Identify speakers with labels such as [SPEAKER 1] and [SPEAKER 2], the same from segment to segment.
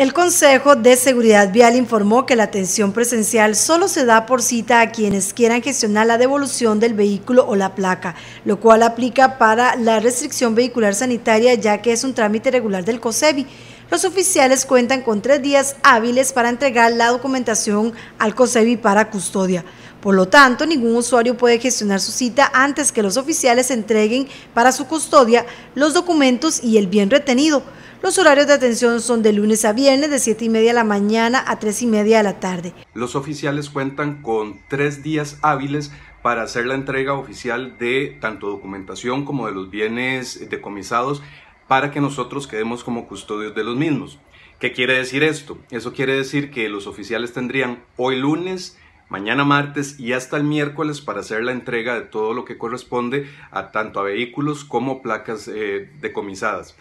[SPEAKER 1] El Consejo de Seguridad Vial informó que la atención presencial solo se da por cita a quienes quieran gestionar la devolución del vehículo o la placa, lo cual aplica para la restricción vehicular sanitaria ya que es un trámite regular del COSEBI. Los oficiales cuentan con tres días hábiles para entregar la documentación al COSEBI para custodia. Por lo tanto, ningún usuario puede gestionar su cita antes que los oficiales entreguen para su custodia los documentos y el bien retenido. Los horarios de atención son de lunes a viernes de 7 y media de la mañana a 3 y media de la tarde.
[SPEAKER 2] Los oficiales cuentan con tres días hábiles para hacer la entrega oficial de tanto documentación como de los bienes decomisados para que nosotros quedemos como custodios de los mismos. ¿Qué quiere decir esto? Eso quiere decir que los oficiales tendrían hoy lunes, mañana martes y hasta el miércoles para hacer la entrega de todo lo que corresponde a tanto a vehículos como placas eh, decomisadas.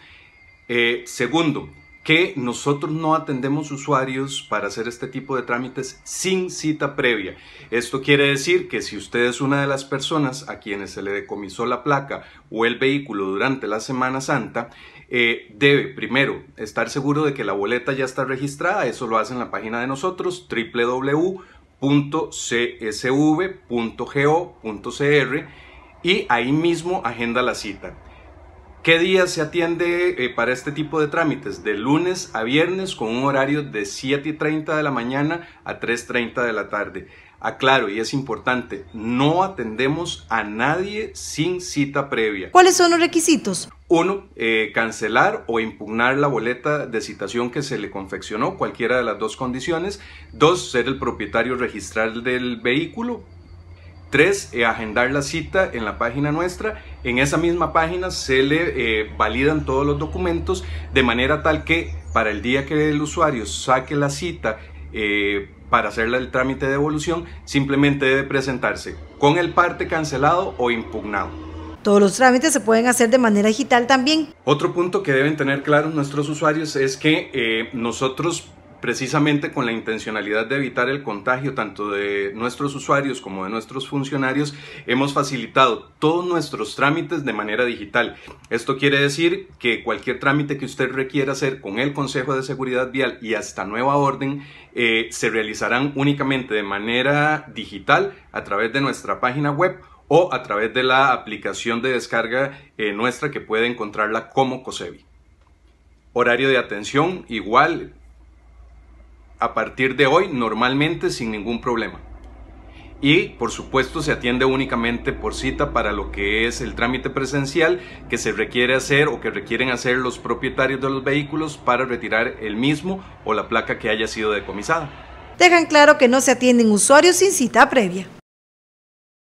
[SPEAKER 2] Eh, segundo, que nosotros no atendemos usuarios para hacer este tipo de trámites sin cita previa. Esto quiere decir que si usted es una de las personas a quienes se le decomisó la placa o el vehículo durante la Semana Santa, eh, debe primero estar seguro de que la boleta ya está registrada, eso lo hace en la página de nosotros, www.csv.go.cr y ahí mismo agenda la cita. ¿Qué días se atiende eh, para este tipo de trámites? De lunes a viernes con un horario de 7.30 de la mañana a 3.30 de la tarde. Aclaro, y es importante, no atendemos a nadie sin cita previa. ¿Cuáles
[SPEAKER 1] son los requisitos?
[SPEAKER 2] Uno, eh, cancelar o impugnar la boleta de citación que se le confeccionó, cualquiera de las dos condiciones. Dos, ser el propietario registral del vehículo. Tres, eh, agendar la cita en la página nuestra. En esa misma página se le eh, validan todos los documentos de manera tal que para el día que el usuario saque la cita eh, para hacer el trámite de devolución, simplemente debe presentarse con el parte cancelado o impugnado.
[SPEAKER 1] Todos los trámites se pueden hacer de manera digital también.
[SPEAKER 2] Otro punto que deben tener claros nuestros usuarios es que nosotros precisamente con la intencionalidad de evitar el contagio tanto de nuestros usuarios como de nuestros funcionarios, hemos facilitado todos nuestros trámites de manera digital. Esto quiere decir que cualquier trámite que usted requiera hacer con el Consejo de Seguridad Vial y hasta nueva orden, eh, se realizarán únicamente de manera digital a través de nuestra página web o a través de la aplicación de descarga eh, nuestra que puede encontrarla como COSEBI. Horario de atención, igual, a partir de hoy normalmente sin ningún problema. Y por supuesto se atiende únicamente por cita para lo que es el trámite presencial que se requiere hacer o que requieren hacer los propietarios de los vehículos para retirar el mismo o la placa que haya sido decomisada.
[SPEAKER 1] Dejan claro que no se atienden usuarios sin cita previa.